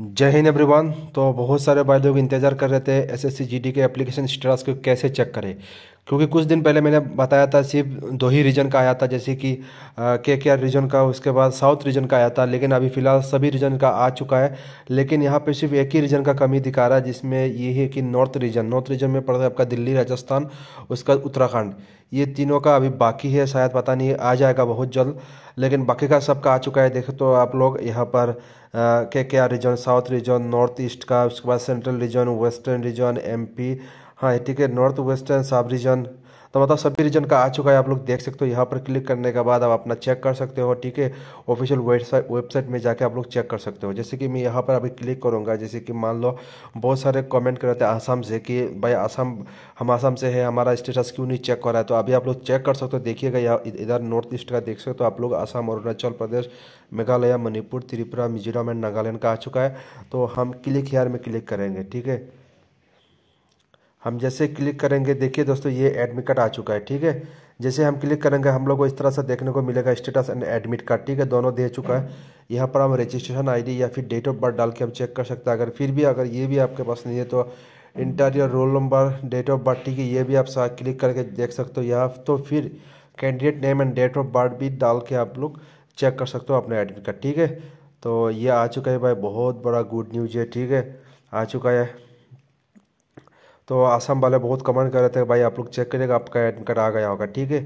जय हिंद एवरीवन तो बहुत सारे भाई लोग इंतज़ार कर रहे थे एसएससी जीडी के एप्लीकेशन स्टेटस को कैसे चेक करें क्योंकि कुछ दिन पहले मैंने बताया था सिर्फ दो ही रीजन का आया था जैसे कि के के आर रीजन का उसके बाद साउथ रीजन का आया था लेकिन अभी फ़िलहाल सभी रीजन का आ चुका है लेकिन यहाँ पे सिर्फ एक ही रीजन का कमी दिखा रहा है जिसमें ये है कि नॉर्थ रीजन नॉर्थ रीजन में पड़ता है आपका दिल्ली राजस्थान उसका उत्तराखंड ये तीनों का अभी बाकी है शायद पता नहीं आ जाएगा बहुत जल्द लेकिन बाकी का सबका आ चुका है देखो तो आप लोग यहाँ पर K K R region south region north east का उसके बाद central region western region M P हाँ ये ठीक है नॉर्थ वेस्टर्न सब रीजन तो मतलब सभी रीजन का आ चुका है आप लोग देख सकते हो यहाँ पर क्लिक करने के बाद आप अपना चेक कर सकते हो ठीक है ऑफिशियल वेबसाइट वेबसाइट में जाके आप लोग चेक कर सकते हो जैसे कि मैं यहाँ पर अभी क्लिक करूँगा जैसे कि मान लो बहुत सारे कमेंट कर रहे थे आसाम से कि भाई आसाम हम आसाम से है हमारा स्टेटस क्यों नहीं चेक करा है तो अभी आप लोग चेक कर सकते हो देखिएगा यहाँ इधर नॉर्थ ईस्ट का देख सकते हो तो आप लोग आसाम अरुणाचल प्रदेश मेघालय मणिपुर त्रिपुरा मिजोरम एंड नागालैंड का आ चुका है तो हम क्लिक हेयर में क्लिक करेंगे ठीक है हम जैसे क्लिक करेंगे देखिए दोस्तों ये एडमिट कार्ड आ चुका है ठीक है जैसे हम क्लिक करेंगे हम लोग को इस तरह से देखने को मिलेगा स्टेटस एंड एडमिट कार्ड ठीक है दोनों दे चुका है यहाँ पर हम रजिस्ट्रेशन आईडी या फिर डेट ऑफ बर्थ डाल के हम चेक कर सकते हैं अगर फिर भी अगर ये भी आपके पास नहीं है तो इंटर या roll number date of birth ठीक है ये भी आप क्लिक करके देख सकते हो या तो फिर candidate name and date of birth भी डाल के आप लोग चेक कर सकते हो अपना एडमिट कार्ड ठीक है तो ये आ चुका है भाई बहुत बड़ा गुड न्यूज़ है ठीक है आ चुका है तो आसाम वाले बहुत कमेंट कर रहे थे भाई आप लोग चेक करिएगा आपका एडमिट कार्ड आ गया होगा ठीक है